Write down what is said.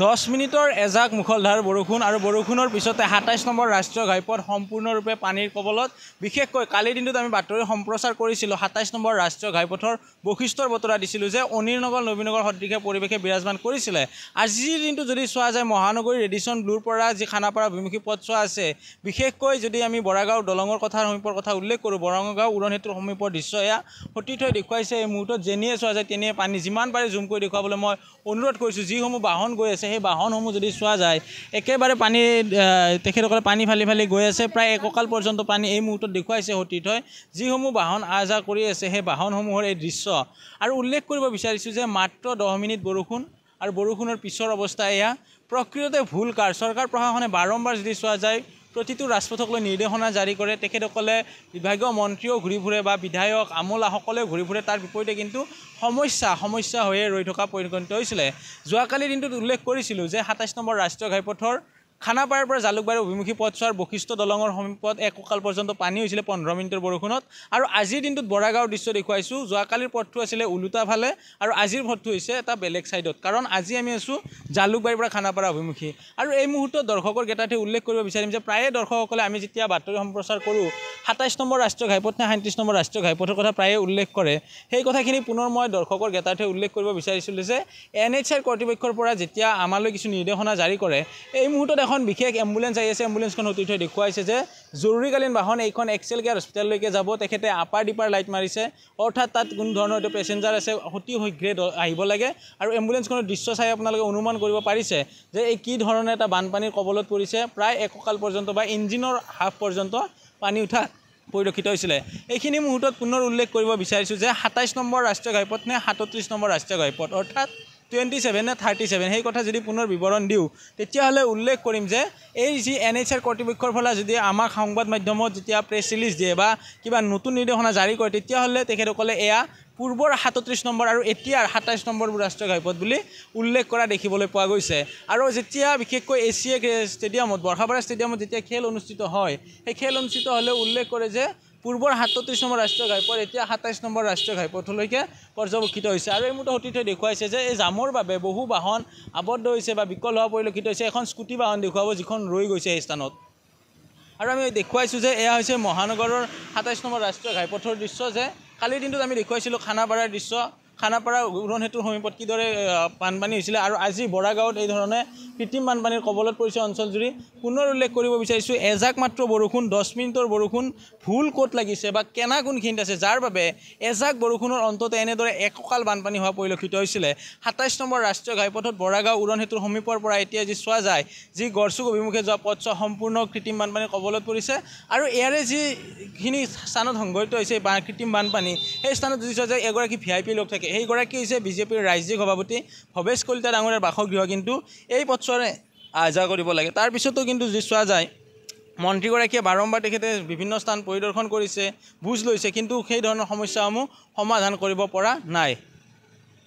দহ মিনিটৰ এজাক মুখলধাৰ বৰষুণ আৰু বৰষুণৰ পিছতে সাতাইছ নম্বৰ ৰাষ্ট্ৰীয় ঘাইপথ সম্পূৰ্ণৰূপে পানীৰ কবলত বিশেষকৈ কালিৰ দিনটোত আমি বাতৰি সম্প্ৰচাৰ কৰিছিলোঁ সাতাইছ নম্বৰ ৰাষ্ট্ৰীয় ঘাইপথৰ বৈশিষ্ট্যৰ বতৰা দিছিলোঁ যে নগৰ নবীনগৰ সদৃশে পৰিৱেশে বিৰাজমান কৰিছিলে আজিৰ দিনটো যদি চোৱা যায় মহানগৰী ৰেডিচন ব্লুৰ পৰা যি খানাপাৰা অভিমুখী পথ চোৱা আছে বিশেষকৈ যদি আমি বৰাগাঁও দলঙৰ কথাৰ সমীপৰ কথা উল্লেখ কৰোঁ উৰণ সেতুৰ সমীপৰ দৃশ্য এয়া সতীৰ্থই দেখুৱাইছে এই মুহূৰ্তত যেনিয়ে চোৱা যায় তেনিয়ে পানী যিমান পাৰে জুম কৰি দেখুৱাবলৈ মই অনুৰোধ কৰিছোঁ যিসমূহ বাহন গৈ আছে সেই বাহনসমূহ যদি চোৱা যায় একেবাৰে পানী তেখেতসকলে পানী ফালি ফালি গৈ আছে প্ৰায় একঁকাল পৰ্যন্ত পানী এই মুহূৰ্তত দেখুৱাইছে সতীৰ্থই যিসমূহ বাহন আহ যাহ কৰি আছে সেই বাহনসমূহৰ এই দৃশ্য আৰু উল্লেখ কৰিব বিচাৰিছোঁ যে মাত্ৰ দহ মিনিট বৰষুণ আৰু বৰষুণৰ পিছৰ অৱস্থা এয়া প্ৰকৃততে ভুল কাৰ চৰকাৰ প্ৰশাসনে বাৰম্বাৰ যদি চোৱা যায় প্ৰতিটো ৰাজপথক লৈ নিৰ্দেশনা জাৰি কৰে তেখেতসকলে বিভাগীয় মন্ত্ৰীও ঘূৰি ফুৰে বা বিধায়ক আমোলা আমোলাসকলেও ঘূৰি ফুৰে তাৰ বিপৰীতে কিন্তু সমস্যা সমস্যা হৈয়ে ৰৈ থকা পৰিগণিত হৈছিলে যোৱাকালি দিনটোত উল্লেখ কৰিছিলোঁ যে সাতাইছ নম্বৰ ৰাষ্ট্ৰীয় ঘাইপথৰ খানাপাৰাৰ পৰা জালুকবাৰী অভিমুখী পথছোৱাৰ বশিষ্ঠ দলঙৰ সমীপত এক কঁকাল পৰ্যন্ত পানী হৈছিলে পোন্ধৰ মিনিটৰ বৰষুণত আৰু আজিৰ দিনটোত বৰাগাঁৱৰ দৃশ্য দেখুৱাইছোঁ যোৱাকালিৰ পথটো আছিলে ওলোটা ফালে আৰু আজিৰ পথটো হৈছে এটা বেলেগ ছাইডত কাৰণ আজি আমি আছোঁ জালুকবাৰীৰ পৰা খানাপাৰা অভিমুখী আৰু এই মুহূৰ্তত দৰ্শকৰ কেইটাতে উল্লেখ কৰিব বিচাৰিম যে প্ৰায়ে দৰ্শকসকলে আমি যেতিয়া বাতৰি সম্প্ৰচাৰ কৰোঁ সাতাইছ নম্বৰ ৰাষ্ট্ৰীয় ঘাইপথ নে সাঁত্ৰিছ নম্বৰ ৰাষ্ট্ৰীয় ঘাইপথৰ কথা প্ৰায়ে উল্লেখ কৰে সেই কথাখিনি পুনৰ মই দৰ্শকৰ কেইটাতে উল্লেখ কৰিব বিচাৰিছিলোঁ যে এন এইচ আইৰ কৰ্তৃপক্ষৰ পৰা যেতিয়া আমালৈ কিছু নিৰ্দেশনা জাৰি কৰে এই মুহূৰ্তত এখন বিশেষ এম্বুলেঞ্চ আহি আছে এম্বুলেঞ্চখন উঠি থৈ দেখুৱাইছে যে জৰুৰীকালীন বাহন এইখন এক্সেল কেয়াৰ হস্পিটেললৈকে যাব তেখেতে আপাৰ ডিপাৰ লাইট মাৰিছে অৰ্থাৎ তাত কোনো ধৰণৰ এতিয়া পেচেঞ্জাৰ আছে অতি শীঘ্ৰে আহিব লাগে আৰু এম্বুলেঞ্চখনৰ দৃশ্য চাই আপোনালোকে অনুমান কৰিব পাৰিছে যে এই কি ধৰণে এটা বানপানীৰ কবলত পৰিছে প্ৰায় এককাল পৰ্যন্ত বা ইঞ্জিনৰ হাফ পৰ্যন্ত পানী উঠা পৰিলক্ষিত হৈছিলে এইখিনি মুহূৰ্তত পুনৰ উল্লেখ কৰিব বিচাৰিছোঁ যে সাতাইছ নম্বৰ ৰাষ্ট্ৰীয় ঘাইপথ নে সাতত্ৰিছ নম্বৰ ৰাষ্ট্ৰীয় ঘাইপথ অৰ্থাৎ টুৱেণ্টি ছেভেন নে থাৰ্টি ছেভেন সেই কথা যদি পুনৰ বিৱৰণ দিওঁ তেতিয়াহ'লে উল্লেখ কৰিম যে এই যি এন এইচ আৰ কৰ্তৃপক্ষৰ ফালে যদি আমাক সংবাদ মাধ্যমত যেতিয়া প্ৰেছ ৰিলিজ দিয়ে বা কিবা নতুন নিৰ্দেশনা জাৰি কৰে তেতিয়াহ'লে তেখেতসকলে এয়া পূৰ্বৰ সাতত্ৰিছ নম্বৰ আৰু এতিয়াৰ সাতাইছ নম্বৰবোৰ ৰাষ্ট্ৰীয় ঘাইপথ বুলি উল্লেখ কৰা দেখিবলৈ পোৱা গৈছে আৰু যেতিয়া বিশেষকৈ এছিয়া ষ্টেডিয়ামত বৰ্ষাপাৰা ষ্টেডিয়ামত যেতিয়া খেল অনুষ্ঠিত হয় সেই খেল অনুষ্ঠিত হ'লেও উল্লেখ কৰে যে পূৰ্বৰ সাতত্ৰিছ নম্বৰ ৰাষ্ট্ৰীয় ঘাইপথ এতিয়া সাতাইছ নম্বৰ ৰাষ্ট্ৰীয় ঘাইপথলৈকে পৰ্যবেক্ষিত হৈছে আৰু এই মুঠতে সতীৰ্থই দেখুৱাইছে যে এই জামৰ বাবে বহু বাহন আৱদ্ধ হৈছে বা বিকল হোৱা পৰিলক্ষিত হৈছে এখন স্কুটি বাহন দেখুৱাব যিখন ৰৈ গৈছে এই স্থানত আৰু আমি দেখুৱাইছোঁ যে এয়া হৈছে মহানগৰৰ সাতাইছ নম্বৰ ৰাষ্ট্ৰীয় ঘাইপথৰ দৃশ্য যে কালিৰ দিনটোত আমি দেখুৱাইছিলোঁ খানাপাৰাৰ দৃশ্য খানাপাৰা উৰণ সেতুৰ সমীপত কিদৰে বানপানী হৈছিলে আৰু আজি বৰাগাঁৱত এই ধৰণে কৃত্ৰিম বানপানীৰ কবলত পৰিছে অঞ্চলজুৰি পুনৰ উল্লেখ কৰিব বিচাৰিছোঁ এজাক মাত্ৰ বৰষুণ দহ মিনিটৰ বৰষুণ ভুল ক'ত লাগিছে বা কেনা কোনখিনিত আছে যাৰ বাবে এজাক বৰষুণৰ অন্ততে এনেদৰে এককাল বানপানী হোৱা পৰিলক্ষিত হৈছিলে সাতাইছ নম্বৰ ৰাষ্ট্ৰীয় ঘাইপথত বৰাগাঁও উৰণ সেতুৰ সমীপৰ পৰা এতিয়া যি চোৱা যায় যি গড়চুক অভিমুখে যোৱা পথছোৱা সম্পূৰ্ণ কৃত্ৰিম বানপানীৰ কবলত পৰিছে আৰু ইয়াৰে যিখিনি স্থানত সংঘটিত হৈছে কৃত্ৰিম বানপানী সেই স্থানত যদি চোৱা যায় এগৰাকী ভি আই পি লোক থাকে সেইগৰাকী হৈছে বিজেপিৰ ৰাজ্যিক সভাপতি ভৱেশ কলিতা ডাঙৰীয়াৰ বাসগৃহ কিন্তু এই পথছোৱাৰে আজা কৰিব লাগে তাৰপিছতো কিন্তু যদি চোৱা যায় মন্ত্ৰীগৰাকীয়ে বাৰম্বাৰ তেখেতে বিভিন্ন স্থান পৰিদৰ্শন কৰিছে বুজ লৈছে কিন্তু সেই ধৰণৰ সমস্যাসমূহ সমাধান কৰিব পৰা নাই